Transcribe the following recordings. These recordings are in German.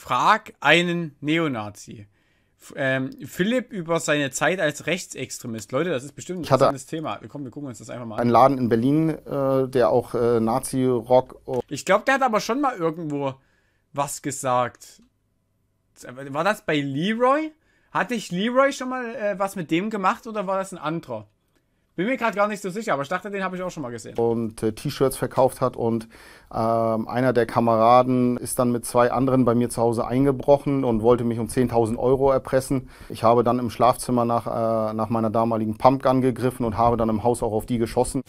Frag einen Neonazi. Ähm, Philipp über seine Zeit als Rechtsextremist. Leute, das ist bestimmt ein interessantes Thema. Komm, wir gucken uns das einfach mal an. Ein Laden in Berlin, äh, der auch äh, Nazi-Rock. Ich glaube, der hat aber schon mal irgendwo was gesagt. War das bei Leroy? Hatte ich Leroy schon mal äh, was mit dem gemacht oder war das ein anderer? Bin mir gerade gar nicht so sicher, aber ich dachte, den habe ich auch schon mal gesehen. Und äh, T-Shirts verkauft hat und äh, einer der Kameraden ist dann mit zwei anderen bei mir zu Hause eingebrochen und wollte mich um 10.000 Euro erpressen. Ich habe dann im Schlafzimmer nach, äh, nach meiner damaligen Pumpgun gegriffen und habe dann im Haus auch auf die geschossen.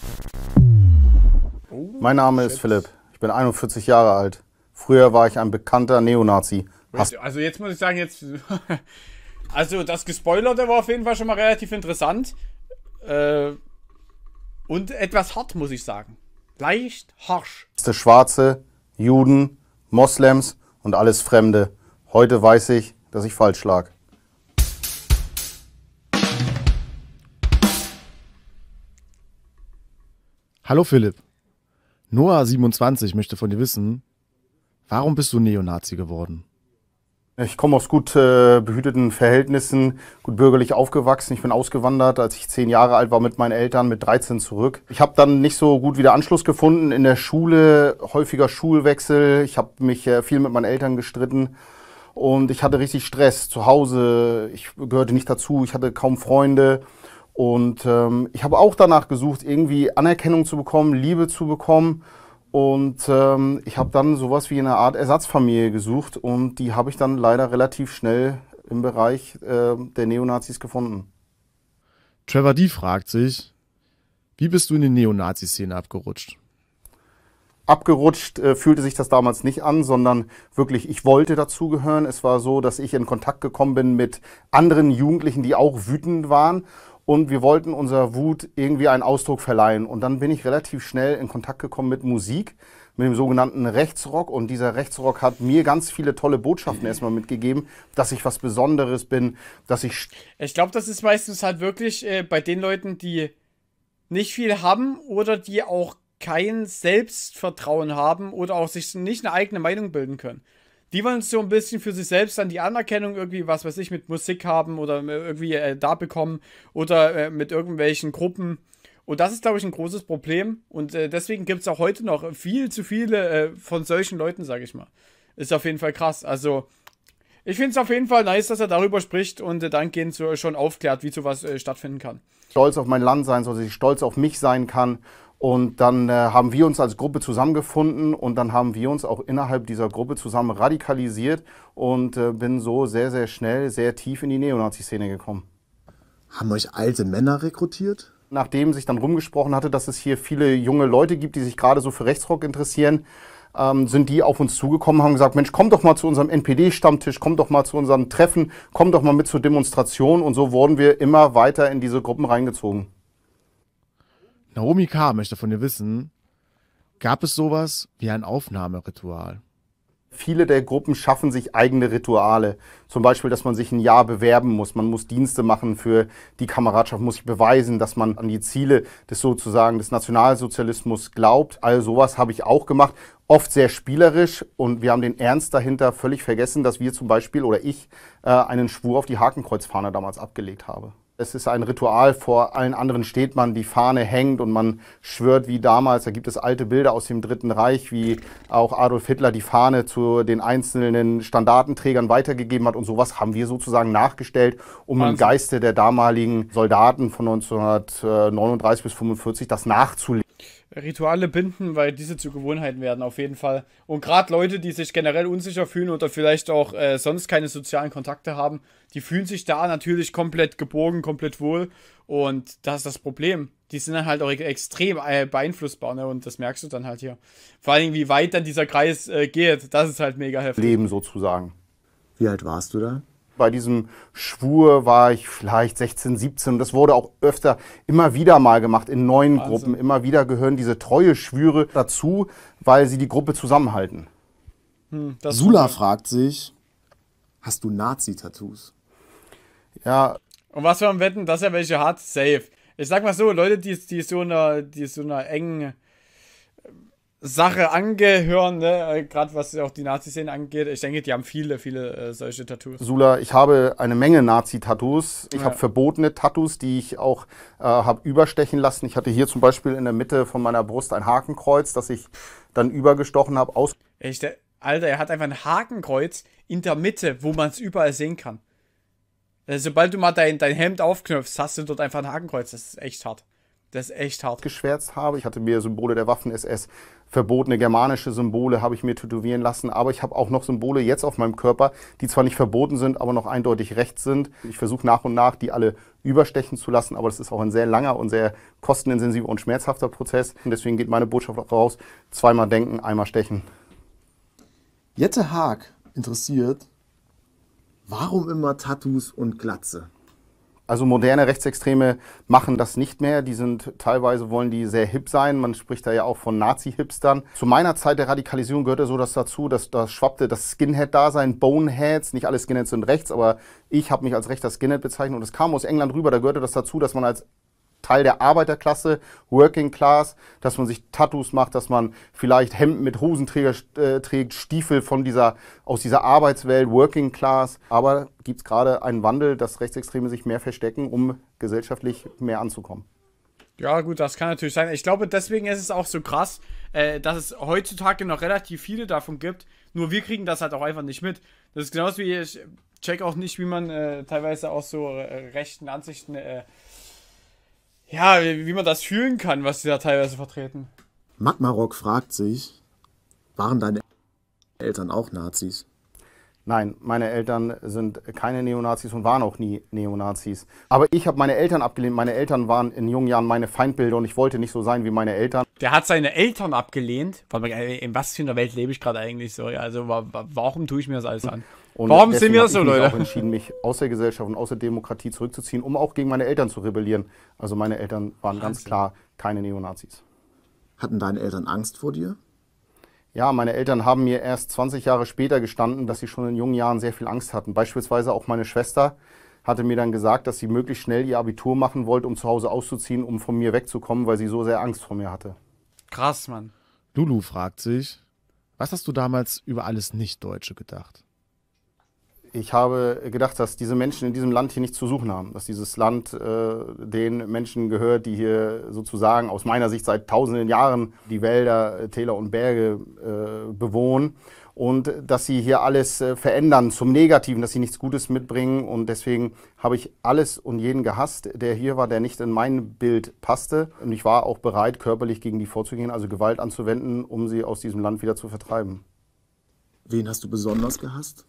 Oh, mein Name Shit. ist Philipp. Ich bin 41 Jahre alt. Früher war ich ein bekannter Neonazi. Hast also jetzt muss ich sagen, jetzt... also das Gespoilerte war auf jeden Fall schon mal relativ interessant. Äh, und etwas hart, muss ich sagen. Leicht harsch. Schwarze, Juden, Moslems und alles Fremde. Heute weiß ich, dass ich falsch lag. Hallo Philipp. Noah27 möchte von dir wissen, warum bist du Neonazi geworden? Ich komme aus gut äh, behüteten Verhältnissen, gut bürgerlich aufgewachsen. Ich bin ausgewandert, als ich zehn Jahre alt war, mit meinen Eltern, mit 13 zurück. Ich habe dann nicht so gut wieder Anschluss gefunden in der Schule, häufiger Schulwechsel. Ich habe mich äh, viel mit meinen Eltern gestritten und ich hatte richtig Stress zu Hause. Ich gehörte nicht dazu, ich hatte kaum Freunde. Und ähm, ich habe auch danach gesucht, irgendwie Anerkennung zu bekommen, Liebe zu bekommen. Und ähm, ich habe dann sowas wie eine Art Ersatzfamilie gesucht und die habe ich dann leider relativ schnell im Bereich äh, der Neonazis gefunden. Trevor D. fragt sich, wie bist du in die Neonazi-Szene abgerutscht? Abgerutscht äh, fühlte sich das damals nicht an, sondern wirklich, ich wollte dazugehören. Es war so, dass ich in Kontakt gekommen bin mit anderen Jugendlichen, die auch wütend waren und wir wollten unserer Wut irgendwie einen Ausdruck verleihen. Und dann bin ich relativ schnell in Kontakt gekommen mit Musik, mit dem sogenannten Rechtsrock. Und dieser Rechtsrock hat mir ganz viele tolle Botschaften erstmal mitgegeben, dass ich was Besonderes bin, dass ich. Ich glaube, das ist meistens halt wirklich äh, bei den Leuten, die nicht viel haben oder die auch kein Selbstvertrauen haben oder auch sich nicht eine eigene Meinung bilden können die wollen so ein bisschen für sich selbst dann die Anerkennung irgendwie, was weiß ich, mit Musik haben oder äh, irgendwie äh, da bekommen oder äh, mit irgendwelchen Gruppen. Und das ist, glaube ich, ein großes Problem. Und äh, deswegen gibt es auch heute noch viel zu viele äh, von solchen Leuten, sage ich mal. Ist auf jeden Fall krass. Also, ich finde es auf jeden Fall nice, dass er darüber spricht und äh, dahingehend äh, schon aufklärt, wie sowas äh, stattfinden kann. Stolz auf mein Land sein so dass ich stolz auf mich sein kann und dann äh, haben wir uns als Gruppe zusammengefunden und dann haben wir uns auch innerhalb dieser Gruppe zusammen radikalisiert und äh, bin so sehr, sehr schnell, sehr tief in die Neonazi-Szene gekommen. Haben euch alte Männer rekrutiert? Nachdem sich dann rumgesprochen hatte, dass es hier viele junge Leute gibt, die sich gerade so für Rechtsrock interessieren, ähm, sind die auf uns zugekommen, haben gesagt, Mensch, komm doch mal zu unserem NPD-Stammtisch, komm doch mal zu unserem Treffen, komm doch mal mit zur Demonstration. Und so wurden wir immer weiter in diese Gruppen reingezogen. Naomi K. möchte von dir wissen, gab es sowas wie ein Aufnahmeritual? Viele der Gruppen schaffen sich eigene Rituale. Zum Beispiel, dass man sich ein Jahr bewerben muss. Man muss Dienste machen für die Kameradschaft, muss sich beweisen, dass man an die Ziele des sozusagen des Nationalsozialismus glaubt. All sowas habe ich auch gemacht. Oft sehr spielerisch und wir haben den Ernst dahinter völlig vergessen, dass wir zum Beispiel oder ich äh, einen Schwur auf die Hakenkreuzfahne damals abgelegt habe. Es ist ein Ritual, vor allen anderen steht man, die Fahne hängt und man schwört wie damals. Da gibt es alte Bilder aus dem Dritten Reich, wie auch Adolf Hitler die Fahne zu den einzelnen Standartenträgern weitergegeben hat. Und sowas haben wir sozusagen nachgestellt, um Wahnsinn. im Geiste der damaligen Soldaten von 1939 bis 1945 das nachzulegen. Rituale binden, weil diese zu Gewohnheiten werden, auf jeden Fall. Und gerade Leute, die sich generell unsicher fühlen oder vielleicht auch äh, sonst keine sozialen Kontakte haben, die fühlen sich da natürlich komplett geborgen, komplett wohl. Und das ist das Problem. Die sind dann halt auch extrem äh, beeinflussbar, ne? Und das merkst du dann halt hier. Vor allem, wie weit dann dieser Kreis äh, geht, das ist halt mega heftig. Leben sozusagen. Wie alt warst du da? bei diesem Schwur war ich vielleicht 16, 17 und das wurde auch öfter immer wieder mal gemacht in neuen Wahnsinn. Gruppen. Immer wieder gehören diese treue Schwüre dazu, weil sie die Gruppe zusammenhalten. Hm, Sula fragt sich, hast du Nazi-Tattoos? Ja. Und was wir am Wetten, dass er welche hat, safe. Ich sag mal so, Leute, die, die so einer, die so einer engen Sache angehören, ne? Äh, gerade was auch die Nazi-Szene angeht. Ich denke, die haben viele, viele äh, solche Tattoos. Sula, ich habe eine Menge Nazi-Tattoos. Ich ja. habe verbotene Tattoos, die ich auch äh, habe überstechen lassen. Ich hatte hier zum Beispiel in der Mitte von meiner Brust ein Hakenkreuz, das ich dann übergestochen habe. Aus ich, Alter, er hat einfach ein Hakenkreuz in der Mitte, wo man es überall sehen kann. Also sobald du mal dein, dein Hemd aufknöpfst, hast du dort einfach ein Hakenkreuz. Das ist echt hart. Das ist echt hart. Geschwärzt habe. Ich hatte mir Symbole der Waffen-SS, verbotene germanische Symbole habe ich mir tätowieren lassen. Aber ich habe auch noch Symbole jetzt auf meinem Körper, die zwar nicht verboten sind, aber noch eindeutig rechts sind. Ich versuche nach und nach, die alle überstechen zu lassen. Aber das ist auch ein sehr langer und sehr kostenintensiver und schmerzhafter Prozess. Und deswegen geht meine Botschaft auch raus. Zweimal denken, einmal stechen. Jette Haag interessiert, warum immer Tattoos und Glatze? Also moderne Rechtsextreme machen das nicht mehr. Die sind teilweise wollen die sehr hip sein. Man spricht da ja auch von Nazi-Hipstern. Zu meiner Zeit der Radikalisierung gehörte so das dazu, dass da schwappte das Skinhead-Dasein, Boneheads. Nicht alle Skinheads sind rechts, aber ich habe mich als rechter Skinhead bezeichnet und es kam aus England rüber. Da gehörte das dazu, dass man als Teil der Arbeiterklasse, Working Class, dass man sich Tattoos macht, dass man vielleicht Hemden mit Hosenträger äh, trägt, Stiefel von dieser, aus dieser Arbeitswelt, Working Class. Aber gibt es gerade einen Wandel, dass Rechtsextreme sich mehr verstecken, um gesellschaftlich mehr anzukommen? Ja, gut, das kann natürlich sein. Ich glaube, deswegen ist es auch so krass, äh, dass es heutzutage noch relativ viele davon gibt. Nur wir kriegen das halt auch einfach nicht mit. Das ist genauso wie ich check auch nicht, wie man äh, teilweise auch so äh, rechten Ansichten äh, ja, wie, wie man das fühlen kann, was die da teilweise vertreten. Magmarok fragt sich, waren deine Eltern auch Nazis? Nein, meine Eltern sind keine Neonazis und waren auch nie Neonazis. Aber ich habe meine Eltern abgelehnt. Meine Eltern waren in jungen Jahren meine Feindbilder und ich wollte nicht so sein wie meine Eltern. Der hat seine Eltern abgelehnt. Äh, in was für einer Welt lebe ich gerade eigentlich so? Also warum tue ich mir das alles an? Und warum sind wir so, Leute? Ich habe entschieden, mich aus der Gesellschaft und aus der Demokratie zurückzuziehen, um auch gegen meine Eltern zu rebellieren. Also meine Eltern waren Wahnsinn. ganz klar keine Neonazis. Hatten deine Eltern Angst vor dir? Ja, meine Eltern haben mir erst 20 Jahre später gestanden, dass sie schon in jungen Jahren sehr viel Angst hatten. Beispielsweise auch meine Schwester hatte mir dann gesagt, dass sie möglichst schnell ihr Abitur machen wollte, um zu Hause auszuziehen, um von mir wegzukommen, weil sie so sehr Angst vor mir hatte. Krass, Mann. Lulu fragt sich, was hast du damals über alles Nicht-Deutsche gedacht? ich habe gedacht, dass diese Menschen in diesem Land hier nichts zu suchen haben, dass dieses Land äh, den Menschen gehört, die hier sozusagen aus meiner Sicht seit tausenden Jahren die Wälder, äh, Täler und Berge äh, bewohnen und dass sie hier alles äh, verändern zum Negativen, dass sie nichts Gutes mitbringen und deswegen habe ich alles und jeden gehasst, der hier war, der nicht in mein Bild passte und ich war auch bereit, körperlich gegen die vorzugehen, also Gewalt anzuwenden, um sie aus diesem Land wieder zu vertreiben. Wen hast du besonders gehasst?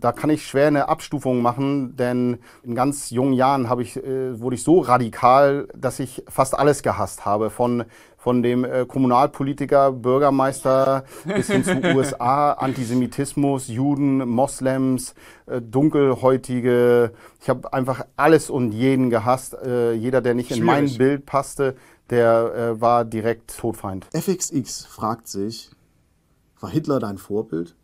da kann ich schwer eine Abstufung machen, denn in ganz jungen Jahren ich, äh, wurde ich so radikal, dass ich fast alles gehasst habe. Von, von dem äh, Kommunalpolitiker, Bürgermeister bis hin zu USA, Antisemitismus, Juden, Moslems, äh, Dunkelhäutige. Ich habe einfach alles und jeden gehasst. Äh, jeder, der nicht Schwierig. in mein Bild passte, der äh, war direkt Todfeind. FXX fragt sich, war Hitler dein Vorbild?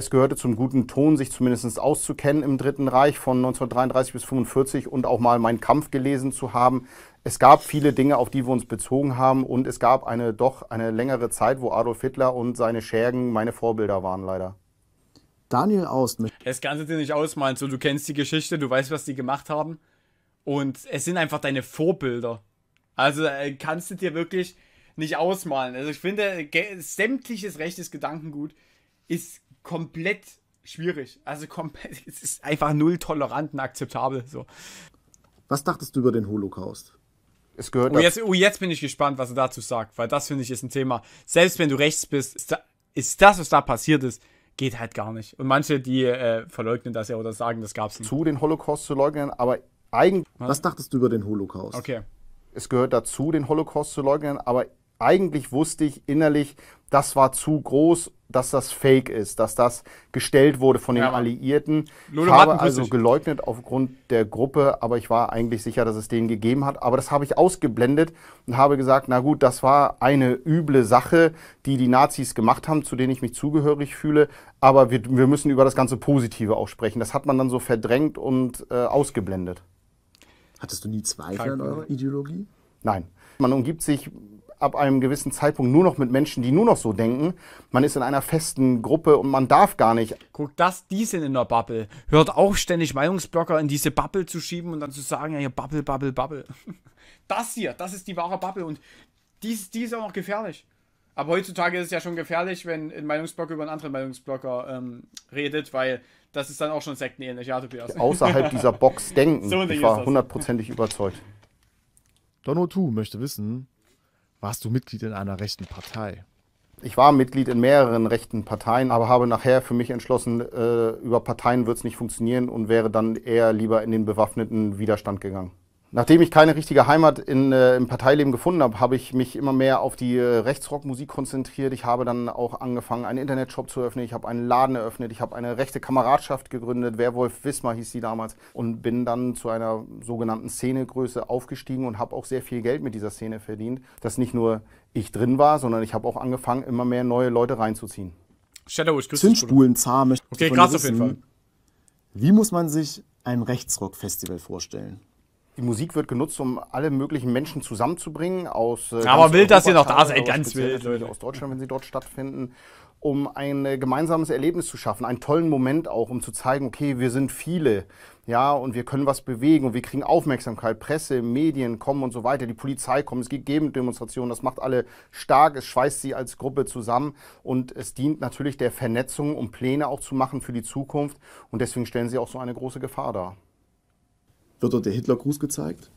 Es gehörte zum guten Ton, sich zumindest auszukennen im Dritten Reich von 1933 bis 1945 und auch mal meinen Kampf gelesen zu haben. Es gab viele Dinge, auf die wir uns bezogen haben und es gab eine doch eine längere Zeit, wo Adolf Hitler und seine Schergen meine Vorbilder waren leider. Daniel aus. Das kannst du dir nicht ausmalen, so du kennst die Geschichte, du weißt, was die gemacht haben und es sind einfach deine Vorbilder. Also äh, kannst du dir wirklich nicht ausmalen. Also ich finde, sämtliches rechtes Gedankengut ist komplett schwierig. Also komplett, es ist einfach null tolerant und akzeptabel. So. Was dachtest du über den Holocaust? Es gehört. Oh jetzt, oh, jetzt bin ich gespannt, was er dazu sagt, weil das finde ich ist ein Thema. Selbst wenn du rechts bist, ist, da, ist das, was da passiert ist, geht halt gar nicht. Und manche, die äh, verleugnen das ja oder sagen, das gab es nicht. Zu den Holocaust zu leugnen, aber eigentlich. Was dachtest du über den Holocaust? Okay. Es gehört dazu, den Holocaust zu leugnen, aber eigentlich wusste ich innerlich, das war zu groß dass das Fake ist, dass das gestellt wurde von den ja, Alliierten. Lolo ich habe also geleugnet aufgrund der Gruppe, aber ich war eigentlich sicher, dass es den gegeben hat. Aber das habe ich ausgeblendet und habe gesagt, na gut, das war eine üble Sache, die die Nazis gemacht haben, zu denen ich mich zugehörig fühle. Aber wir, wir müssen über das ganze Positive auch sprechen. Das hat man dann so verdrängt und äh, ausgeblendet. Hattest du nie Zweifel an eurer Ideologie? Nein. Man umgibt sich ab einem gewissen Zeitpunkt nur noch mit Menschen, die nur noch so denken. Man ist in einer festen Gruppe und man darf gar nicht. Guck, das, die sind in der Bubble. Hört auf, ständig Meinungsblocker in diese Bubble zu schieben und dann zu sagen, ja, hier Bubble, Bubble, Bubble. Das hier, das ist die wahre Bubble und dies, die ist auch noch gefährlich. Aber heutzutage ist es ja schon gefährlich, wenn ein Meinungsblocker über einen anderen Meinungsblocker ähm, redet, weil das ist dann auch schon sektenähnlich. Ja, Tobias. Außerhalb dieser Box denken. So ich war hundertprozentig überzeugt. Dono Tu möchte wissen, warst du Mitglied in einer rechten Partei. Ich war Mitglied in mehreren rechten Parteien, aber habe nachher für mich entschlossen, äh, über Parteien wird es nicht funktionieren und wäre dann eher lieber in den bewaffneten Widerstand gegangen. Nachdem ich keine richtige Heimat in, äh, im Parteileben gefunden habe, habe ich mich immer mehr auf die äh, Rechtsrockmusik konzentriert. Ich habe dann auch angefangen, einen Internetshop zu öffnen. Ich habe einen Laden eröffnet. Ich habe eine rechte Kameradschaft gegründet. Werwolf Wismar hieß die damals. Und bin dann zu einer sogenannten Szenegröße aufgestiegen und habe auch sehr viel Geld mit dieser Szene verdient. Dass nicht nur ich drin war, sondern ich habe auch angefangen, immer mehr neue Leute reinzuziehen. Shadow, ich grüße Zündspulen, zahme. Okay, krass auf jeden Fall. Wie muss man sich ein Rechtsrock-Festival vorstellen? die Musik wird genutzt, um alle möglichen Menschen zusammenzubringen. Aus, äh, Aber wild, Europa dass ihr noch da seid, ganz wild. Leute. Aus Deutschland, wenn sie dort stattfinden, um ein äh, gemeinsames Erlebnis zu schaffen, einen tollen Moment auch, um zu zeigen, okay, wir sind viele, ja, und wir können was bewegen und wir kriegen Aufmerksamkeit. Presse, Medien kommen und so weiter, die Polizei kommt, es gibt Gegendemonstrationen, das macht alle stark, es schweißt sie als Gruppe zusammen und es dient natürlich der Vernetzung, um Pläne auch zu machen für die Zukunft und deswegen stellen sie auch so eine große Gefahr dar wird dort der Hitlergruß gezeigt.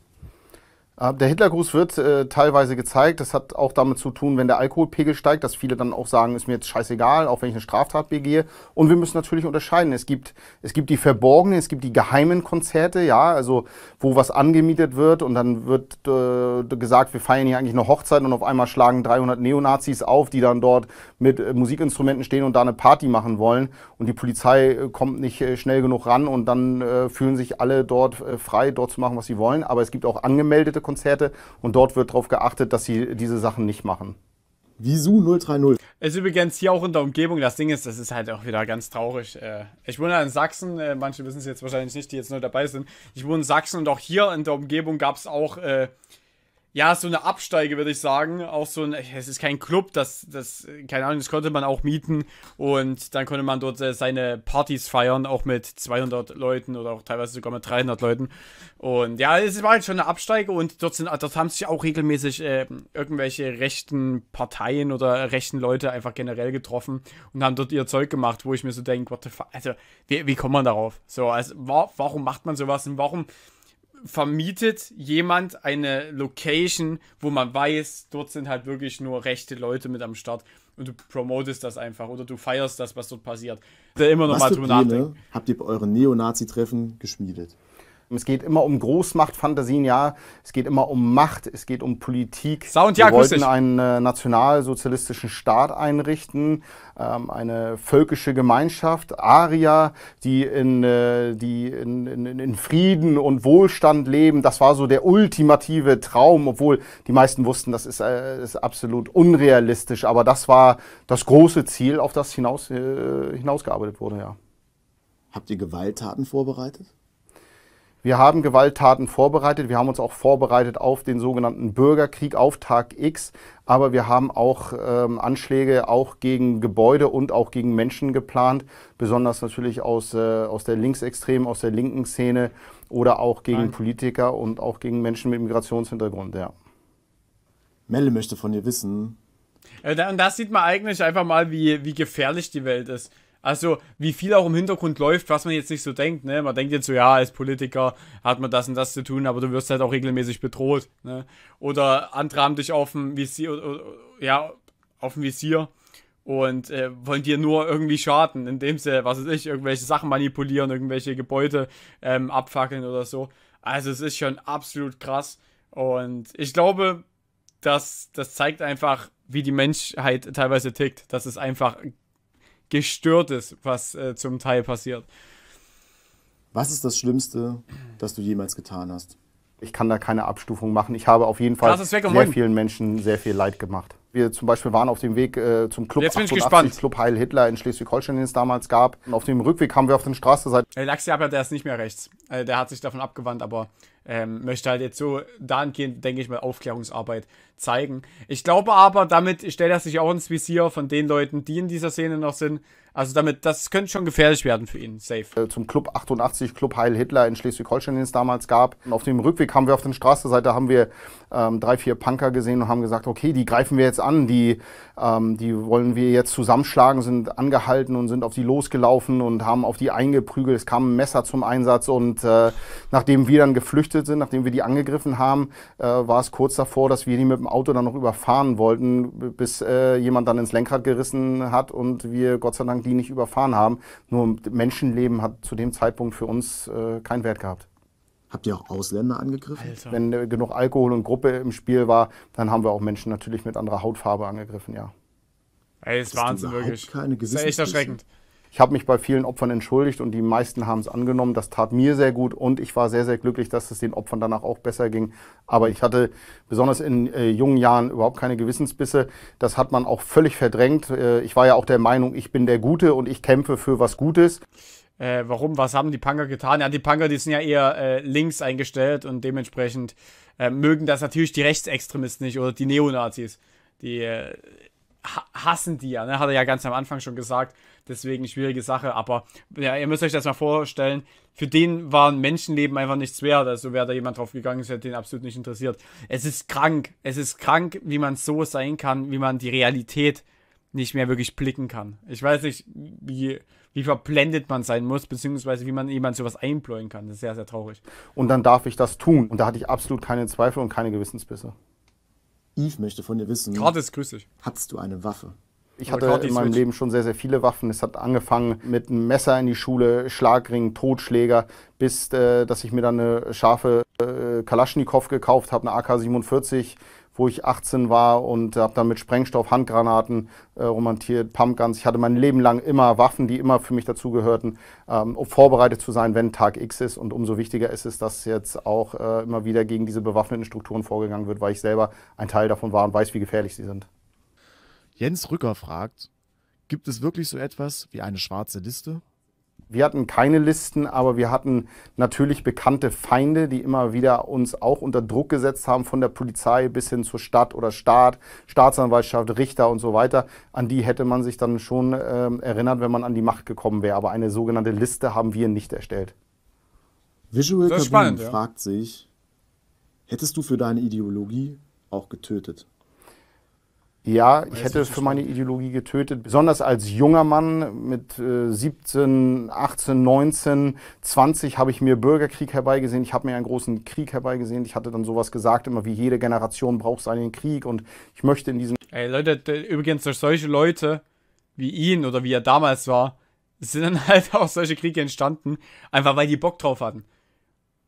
Äh, der Hitlergruß wird äh, teilweise gezeigt. Das hat auch damit zu tun, wenn der Alkoholpegel steigt, dass viele dann auch sagen, ist mir jetzt scheißegal, auch wenn ich eine Straftat begehe. Und wir müssen natürlich unterscheiden. Es gibt, es gibt die verborgenen, es gibt die geheimen Konzerte, ja, also wo was angemietet wird und dann wird äh, gesagt, wir feiern hier eigentlich eine Hochzeit und auf einmal schlagen 300 Neonazis auf, die dann dort mit äh, Musikinstrumenten stehen und da eine Party machen wollen. Und die Polizei äh, kommt nicht äh, schnell genug ran und dann fühlen sich alle dort frei, dort zu machen, was sie wollen. Aber es gibt auch angemeldete Konzerte und dort wird darauf geachtet, dass sie diese Sachen nicht machen. Wieso 030? Es Ist übrigens hier auch in der Umgebung. Das Ding ist, das ist halt auch wieder ganz traurig. Äh. Ich wohne in Sachsen, äh, manche wissen es jetzt wahrscheinlich nicht, die jetzt nur dabei sind. Ich wohne in Sachsen und auch hier in der Umgebung gab es auch äh, ja, so eine Absteige, würde ich sagen. Auch so ein, es ist kein Club, das, das, keine Ahnung, das konnte man auch mieten und dann konnte man dort äh, seine Partys feiern, auch mit 200 Leuten oder auch teilweise sogar mit 300 Leuten. Und ja, es war halt schon eine Absteige und dort, sind, dort haben sich auch regelmäßig äh, irgendwelche rechten Parteien oder rechten Leute einfach generell getroffen und haben dort ihr Zeug gemacht, wo ich mir so denke, what the fuck, also, wie, wie kommt man darauf? So, also, wa warum macht man sowas und warum vermietet jemand eine Location, wo man weiß, dort sind halt wirklich nur rechte Leute mit am Start und du promotest das einfach oder du feierst das, was dort passiert. Da immer noch was mal drüber nachdenken. Habt ihr bei euren Neonazi-Treffen geschmiedet? Es geht immer um Großmachtfantasien, ja. Es geht immer um Macht, es geht um Politik. Sound, ja, Wir wollten einen äh, nationalsozialistischen Staat einrichten, ähm, eine völkische Gemeinschaft, Aria, die, in, äh, die in, in, in Frieden und Wohlstand leben. Das war so der ultimative Traum, obwohl die meisten wussten, das ist, äh, ist absolut unrealistisch. Aber das war das große Ziel, auf das hinaus, äh, hinausgearbeitet wurde, ja. Habt ihr Gewalttaten vorbereitet? Wir haben Gewalttaten vorbereitet. Wir haben uns auch vorbereitet auf den sogenannten Bürgerkrieg auf Tag X. Aber wir haben auch ähm, Anschläge auch gegen Gebäude und auch gegen Menschen geplant. Besonders natürlich aus, äh, aus der linksextremen, aus der linken Szene oder auch gegen Nein. Politiker und auch gegen Menschen mit Migrationshintergrund. Ja. Melle möchte von dir wissen. Äh, und das sieht man eigentlich einfach mal, wie, wie gefährlich die Welt ist. Also, wie viel auch im Hintergrund läuft, was man jetzt nicht so denkt, ne? Man denkt jetzt so, ja, als Politiker hat man das und das zu tun, aber du wirst halt auch regelmäßig bedroht, ne? Oder andere haben dich auf dem Visier, ja, auf dem Visier und äh, wollen dir nur irgendwie schaden, indem sie, was weiß ich, irgendwelche Sachen manipulieren, irgendwelche Gebäude ähm, abfackeln oder so. Also, es ist schon absolut krass und ich glaube, das, das zeigt einfach, wie die Menschheit teilweise tickt. Das ist einfach gestört ist, was äh, zum Teil passiert. Was ist das Schlimmste, das du jemals getan hast? Ich kann da keine Abstufung machen. Ich habe auf jeden Fall sehr vielen Menschen sehr viel Leid gemacht. Wir zum Beispiel waren auf dem Weg äh, zum Club Jetzt 88, Club Heil Hitler in Schleswig-Holstein, den es damals gab. Und auf dem Rückweg haben wir auf der Straße seit... Hey, Laxiab der ist nicht mehr rechts. Also der hat sich davon abgewandt, aber ähm, möchte halt jetzt so dahingehend, denke ich mal, Aufklärungsarbeit zeigen. Ich glaube aber, damit stellt er sich auch ins Visier von den Leuten, die in dieser Szene noch sind. Also damit, das könnte schon gefährlich werden für ihn, safe. Äh, zum Club 88, Club Heil Hitler in Schleswig-Holstein, den es damals gab. Und auf dem Rückweg haben wir auf der Straßenseite haben wir ähm, drei, vier Punker gesehen und haben gesagt, okay, die greifen wir jetzt an, die, ähm, die wollen wir jetzt zusammenschlagen, sind angehalten und sind auf die losgelaufen und haben auf die eingeprügelt. Es kam ein Messer zum Einsatz und und äh, nachdem wir dann geflüchtet sind, nachdem wir die angegriffen haben, äh, war es kurz davor, dass wir die mit dem Auto dann noch überfahren wollten, bis äh, jemand dann ins Lenkrad gerissen hat und wir Gott sei Dank die nicht überfahren haben. Nur Menschenleben hat zu dem Zeitpunkt für uns äh, keinen Wert gehabt. Habt ihr auch Ausländer angegriffen? Alter. Wenn äh, genug Alkohol und Gruppe im Spiel war, dann haben wir auch Menschen natürlich mit anderer Hautfarbe angegriffen, ja. Ey, ist Wahnsinn, wirklich. Keine das ist echt erschreckend. Ich habe mich bei vielen Opfern entschuldigt und die meisten haben es angenommen. Das tat mir sehr gut und ich war sehr, sehr glücklich, dass es den Opfern danach auch besser ging. Aber ich hatte besonders in äh, jungen Jahren überhaupt keine Gewissensbisse. Das hat man auch völlig verdrängt. Äh, ich war ja auch der Meinung, ich bin der Gute und ich kämpfe für was Gutes. Äh, warum, was haben die Panker getan? Ja, die Panker, die sind ja eher äh, links eingestellt und dementsprechend äh, mögen das natürlich die Rechtsextremisten nicht oder die Neonazis. Die äh, hassen die ja, ne? hat er ja ganz am Anfang schon gesagt. Deswegen schwierige Sache. Aber ja, ihr müsst euch das mal vorstellen. Für den waren Menschenleben einfach nichts wert. Also wäre da jemand drauf gegangen, es hätte den absolut nicht interessiert. Es ist krank. Es ist krank, wie man so sein kann, wie man die Realität nicht mehr wirklich blicken kann. Ich weiß nicht, wie, wie verblendet man sein muss, beziehungsweise wie man jemand sowas einbläuen kann. Das ist sehr, sehr traurig. Und dann darf ich das tun. Und da hatte ich absolut keine Zweifel und keine Gewissensbisse. Yves möchte von dir wissen. Gottes grüß dich. Hattest du eine Waffe? ich also hatte in meinem Leben schon sehr, sehr viele Waffen. Es hat angefangen mit einem Messer in die Schule, Schlagring, Totschläger, bis äh, dass ich mir dann eine scharfe äh, Kalaschnikow gekauft habe, eine AK-47, wo ich 18 war und habe dann mit Sprengstoff, Handgranaten äh, romantiert, Pumpguns. Ich hatte mein Leben lang immer Waffen, die immer für mich dazugehörten, ähm, um vorbereitet zu sein, wenn Tag X ist. Und umso wichtiger ist es, dass jetzt auch äh, immer wieder gegen diese bewaffneten Strukturen vorgegangen wird, weil ich selber ein Teil davon war und weiß, wie gefährlich sie sind. Jens Rücker fragt, gibt es wirklich so etwas wie eine schwarze Liste? Wir hatten keine Listen, aber wir hatten natürlich bekannte Feinde, die immer wieder uns auch unter Druck gesetzt haben, von der Polizei bis hin zur Stadt oder Staat, Staatsanwaltschaft, Richter und so weiter. An die hätte man sich dann schon äh, erinnert, wenn man an die Macht gekommen wäre. Aber eine sogenannte Liste haben wir nicht erstellt. Visual spannend, fragt ja. sich, hättest du für deine Ideologie auch getötet? Ja, ich hätte es für meine Ideologie getötet. Besonders als junger Mann mit äh, 17, 18, 19, 20 habe ich mir Bürgerkrieg herbeigesehen. Ich habe mir einen großen Krieg herbeigesehen. Ich hatte dann sowas gesagt, immer wie jede Generation braucht seinen Krieg und ich möchte in diesem. Ey, Leute, übrigens durch solche Leute wie ihn oder wie er damals war, sind dann halt auch solche Kriege entstanden, einfach weil die Bock drauf hatten.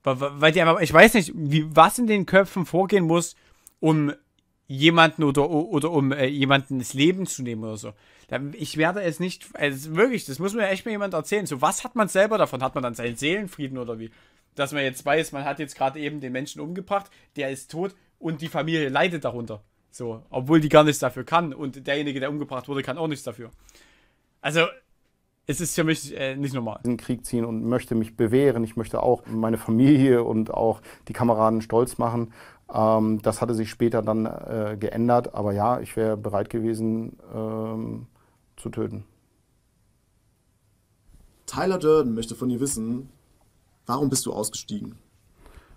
Weil, weil die einfach, ich weiß nicht, wie, was in den Köpfen vorgehen muss, um jemanden oder, oder um äh, jemanden das Leben zu nehmen oder so. Ich werde es nicht, also wirklich, das muss mir echt mal jemand erzählen. So, was hat man selber davon? Hat man dann seinen Seelenfrieden oder wie? Dass man jetzt weiß, man hat jetzt gerade eben den Menschen umgebracht, der ist tot und die Familie leidet darunter. So, obwohl die gar nichts dafür kann und derjenige, der umgebracht wurde, kann auch nichts dafür. Also, es ist für mich äh, nicht normal. In den Krieg ziehen und möchte mich bewähren. Ich möchte auch meine Familie und auch die Kameraden stolz machen. Ähm, das hatte sich später dann äh, geändert, aber ja, ich wäre bereit gewesen ähm, zu töten. Tyler Durden möchte von dir wissen, warum bist du ausgestiegen?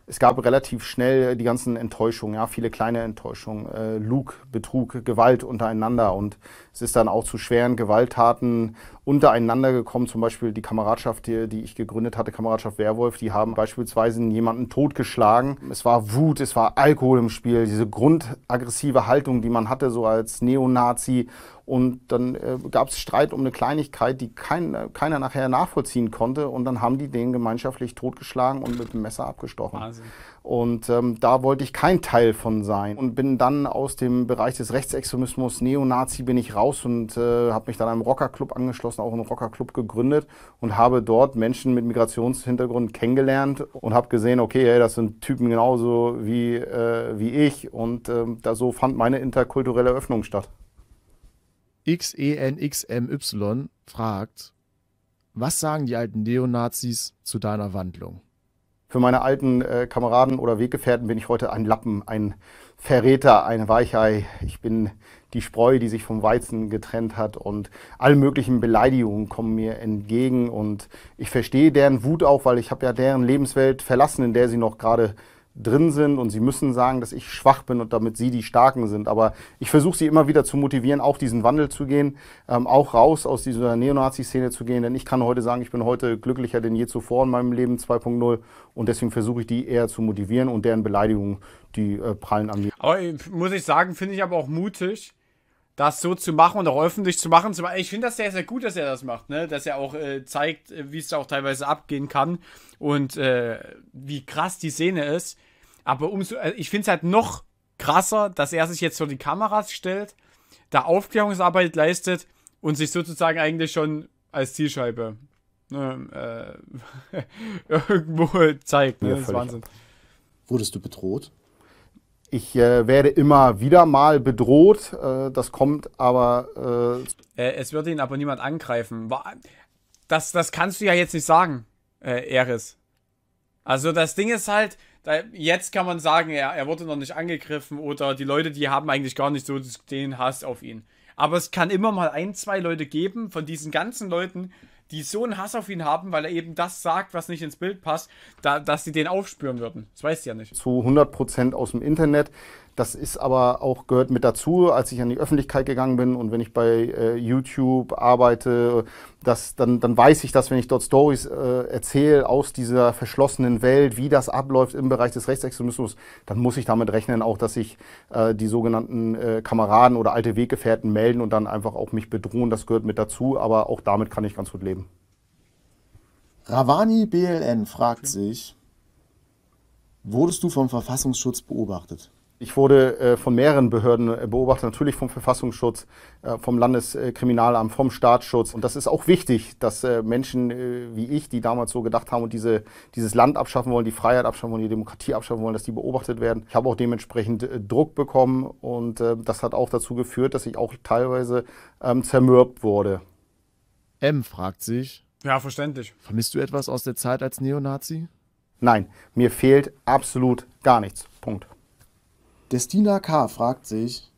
es gab relativ schnell die ganzen Enttäuschungen, ja, viele kleine Enttäuschungen, äh, Lug, Betrug, Gewalt untereinander. Und es ist dann auch zu schweren Gewalttaten untereinander gekommen. Zum Beispiel die Kameradschaft, die, die ich gegründet hatte, Kameradschaft Werwolf, die haben beispielsweise jemanden totgeschlagen. Es war Wut, es war Alkohol im Spiel, diese grundaggressive Haltung, die man hatte, so als Neonazi. Und dann äh, gab es Streit um eine Kleinigkeit, die kein, keiner nachher nachvollziehen konnte. Und dann haben die den gemeinschaftlich totgeschlagen und mit dem Messer abgestochen. Wahnsinn. Und ähm, da wollte ich kein Teil von sein. Und bin dann aus dem Bereich des Rechtsextremismus, Neonazi, bin ich raus und äh, habe mich dann einem Rockerclub angeschlossen, auch einen Rockerclub gegründet und habe dort Menschen mit Migrationshintergrund kennengelernt und habe gesehen, okay, hey, das sind Typen genauso wie, äh, wie ich. Und ähm, da so fand meine interkulturelle Öffnung statt. XENXMY fragt, was sagen die alten Neonazis zu deiner Wandlung? Für meine alten äh, Kameraden oder Weggefährten bin ich heute ein Lappen, ein Verräter, ein Weichei. Ich bin die Spreu, die sich vom Weizen getrennt hat und alle möglichen Beleidigungen kommen mir entgegen und ich verstehe deren Wut auch, weil ich habe ja deren Lebenswelt verlassen, in der sie noch gerade äh, drin sind und sie müssen sagen, dass ich schwach bin und damit sie die Starken sind. Aber ich versuche sie immer wieder zu motivieren, auch diesen Wandel zu gehen, ähm, auch raus aus dieser Neonazi-Szene zu gehen. Denn ich kann heute sagen, ich bin heute glücklicher denn je zuvor in meinem Leben 2.0 und deswegen versuche ich die eher zu motivieren und deren Beleidigungen, die äh, prallen an mir. Aber äh, muss ich sagen, finde ich aber auch mutig, das so zu machen und auch öffentlich zu machen. Ich finde das sehr, sehr gut, dass er das macht, ne? dass er auch äh, zeigt, äh, wie es auch teilweise abgehen kann und äh, wie krass die Szene ist. Aber umso, äh, ich finde es halt noch krasser, dass er sich jetzt vor die Kameras stellt, da Aufklärungsarbeit leistet und sich sozusagen eigentlich schon als Zielscheibe ne, äh, irgendwo zeigt. Ne? Ja, das ist Wahnsinn. Ab. Wurdest du bedroht? Ich äh, werde immer wieder mal bedroht. Äh, das kommt aber. Äh, äh, es wird ihn aber niemand angreifen. Das, das kannst du ja jetzt nicht sagen, Eris. Also das Ding ist halt, da, jetzt kann man sagen, er, er wurde noch nicht angegriffen oder die Leute, die haben eigentlich gar nicht so den Hass auf ihn. Aber es kann immer mal ein, zwei Leute geben von diesen ganzen Leuten, die so einen Hass auf ihn haben, weil er eben das sagt, was nicht ins Bild passt, da, dass sie den aufspüren würden. Das weißt du ja nicht. Zu 100% aus dem Internet. Das ist aber auch gehört mit dazu, als ich an die Öffentlichkeit gegangen bin und wenn ich bei äh, YouTube arbeite, das, dann, dann weiß ich, dass wenn ich dort Stories äh, erzähle aus dieser verschlossenen Welt, wie das abläuft im Bereich des Rechtsextremismus, dann muss ich damit rechnen, auch dass sich äh, die sogenannten äh, Kameraden oder alte Weggefährten melden und dann einfach auch mich bedrohen. Das gehört mit dazu, aber auch damit kann ich ganz gut leben. Ravani BLN fragt sich, wurdest du vom Verfassungsschutz beobachtet? Ich wurde äh, von mehreren Behörden äh, beobachtet, natürlich vom Verfassungsschutz, äh, vom Landeskriminalamt, vom Staatsschutz. Und das ist auch wichtig, dass Menschen wie ich, die damals so gedacht haben und diese, dieses Land abschaffen wollen, die Freiheit abschaffen wollen, die Demokratie abschaffen wollen, dass die beobachtet werden. Ich habe auch dementsprechend Druck bekommen und das hat auch dazu geführt, dass ich auch teilweise ähm, zermürbt wurde. M fragt sich. Ja, verständlich. Vermisst du etwas aus der Zeit als Neonazi? Nein, mir fehlt absolut gar nichts. Punkt. Destina K. fragt sich,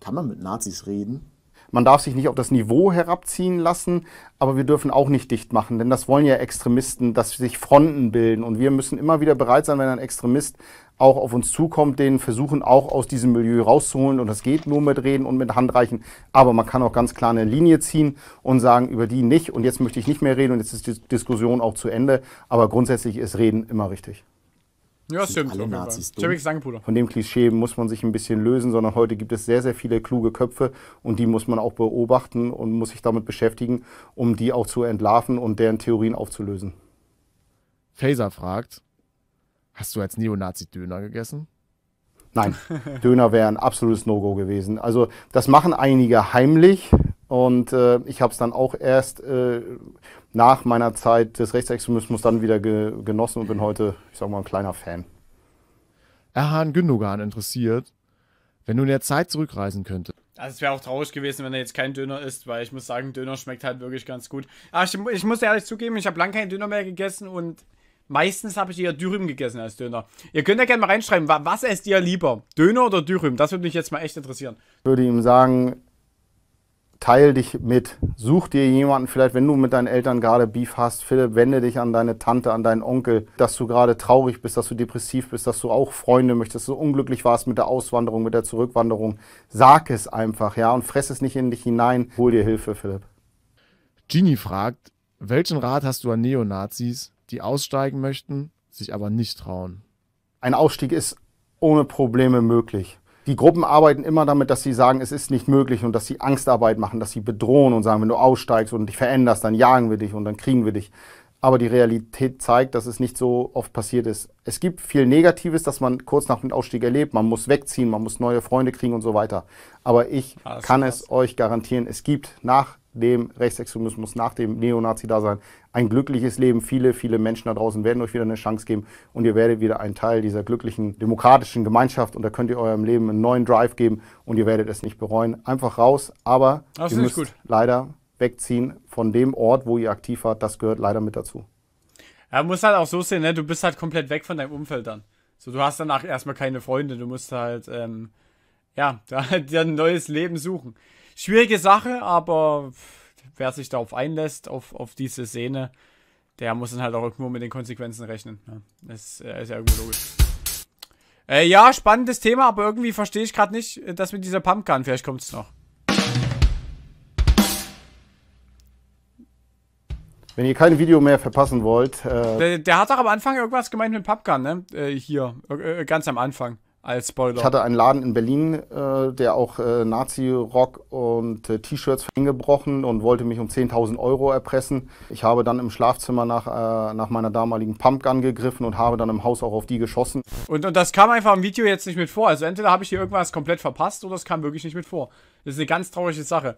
kann man mit Nazis reden? Man darf sich nicht auf das Niveau herabziehen lassen, aber wir dürfen auch nicht dicht machen, denn das wollen ja Extremisten, dass sich Fronten bilden. Und wir müssen immer wieder bereit sein, wenn ein Extremist auch auf uns zukommt, den versuchen auch aus diesem Milieu rauszuholen. Und das geht nur mit Reden und mit Handreichen. Aber man kann auch ganz klar eine Linie ziehen und sagen, über die nicht. Und jetzt möchte ich nicht mehr reden und jetzt ist die Diskussion auch zu Ende. Aber grundsätzlich ist Reden immer richtig. Ja, das stimmt. Alle Nazis dumm. Von dem Klischee muss man sich ein bisschen lösen, sondern heute gibt es sehr, sehr viele kluge Köpfe und die muss man auch beobachten und muss sich damit beschäftigen, um die auch zu entlarven und deren Theorien aufzulösen. Faser fragt, hast du als Neonazi Döner gegessen? Nein, Döner wäre ein absolutes No-Go gewesen. Also das machen einige heimlich, und äh, ich habe es dann auch erst äh, nach meiner Zeit des Rechtsextremismus dann wieder ge genossen und bin heute, ich sag mal, ein kleiner Fan. Erhan Gündogan interessiert, wenn du in der Zeit zurückreisen könntest. Also es wäre auch traurig gewesen, wenn er jetzt kein Döner isst, weil ich muss sagen, Döner schmeckt halt wirklich ganz gut. Aber ah, ich, ich muss ehrlich zugeben, ich habe lange keinen Döner mehr gegessen und meistens habe ich eher Dürüm gegessen als Döner. Ihr könnt ja gerne mal reinschreiben, was esst ihr lieber? Döner oder Dürüm? Das würde mich jetzt mal echt interessieren. Ich würde ihm sagen, teile dich mit, such dir jemanden, vielleicht wenn du mit deinen Eltern gerade Beef hast, Philipp, wende dich an deine Tante, an deinen Onkel, dass du gerade traurig bist, dass du depressiv bist, dass du auch Freunde möchtest, dass du unglücklich warst mit der Auswanderung, mit der Zurückwanderung. Sag es einfach, ja, und fress es nicht in dich hinein. Hol dir Hilfe, Philipp. Genie fragt, welchen Rat hast du an Neonazis, die aussteigen möchten, sich aber nicht trauen? Ein Ausstieg ist ohne Probleme möglich die Gruppen arbeiten immer damit, dass sie sagen, es ist nicht möglich und dass sie Angstarbeit machen, dass sie bedrohen und sagen, wenn du aussteigst und dich veränderst, dann jagen wir dich und dann kriegen wir dich. Aber die Realität zeigt, dass es nicht so oft passiert ist. Es gibt viel Negatives, dass man kurz nach dem Ausstieg erlebt. Man muss wegziehen, man muss neue Freunde kriegen und so weiter. Aber ich Alles kann krass. es euch garantieren, es gibt nach dem Rechtsextremismus, nach dem Neonazi-Dasein ein glückliches Leben. Viele, viele Menschen da draußen werden euch wieder eine Chance geben und ihr werdet wieder ein Teil dieser glücklichen, demokratischen Gemeinschaft und da könnt ihr eurem Leben einen neuen Drive geben und ihr werdet es nicht bereuen. Einfach raus, aber das ihr müsst gut. leider wegziehen von dem Ort, wo ihr aktiv wart. Das gehört leider mit dazu. Ja, muss halt auch so sehen, ne? du bist halt komplett weg von deinem Umfeld dann. So, du hast danach erstmal keine Freunde, du musst halt, ähm, ja, da halt ein neues Leben suchen schwierige Sache, aber wer sich darauf einlässt, auf, auf diese Szene, der muss dann halt auch irgendwo mit den Konsequenzen rechnen. Ja, ne? das äh, ist ja irgendwie logisch. Äh, ja, spannendes Thema, aber irgendwie verstehe ich gerade nicht, äh, dass mit dieser Pumpgun. Vielleicht kommt es noch. Wenn ihr kein Video mehr verpassen wollt. Äh der, der, hat doch am Anfang irgendwas gemeint mit Pumpgun, ne? Äh, hier, ganz am Anfang als Spoiler. Ich hatte einen Laden in Berlin, äh, der auch äh, Nazi-Rock und äh, T-Shirts eingebrochen und wollte mich um 10.000 Euro erpressen. Ich habe dann im Schlafzimmer nach, äh, nach meiner damaligen Pumpgun gegriffen und habe dann im Haus auch auf die geschossen. Und, und das kam einfach im Video jetzt nicht mit vor. Also entweder habe ich hier irgendwas komplett verpasst oder es kam wirklich nicht mit vor. Das ist eine ganz traurige Sache.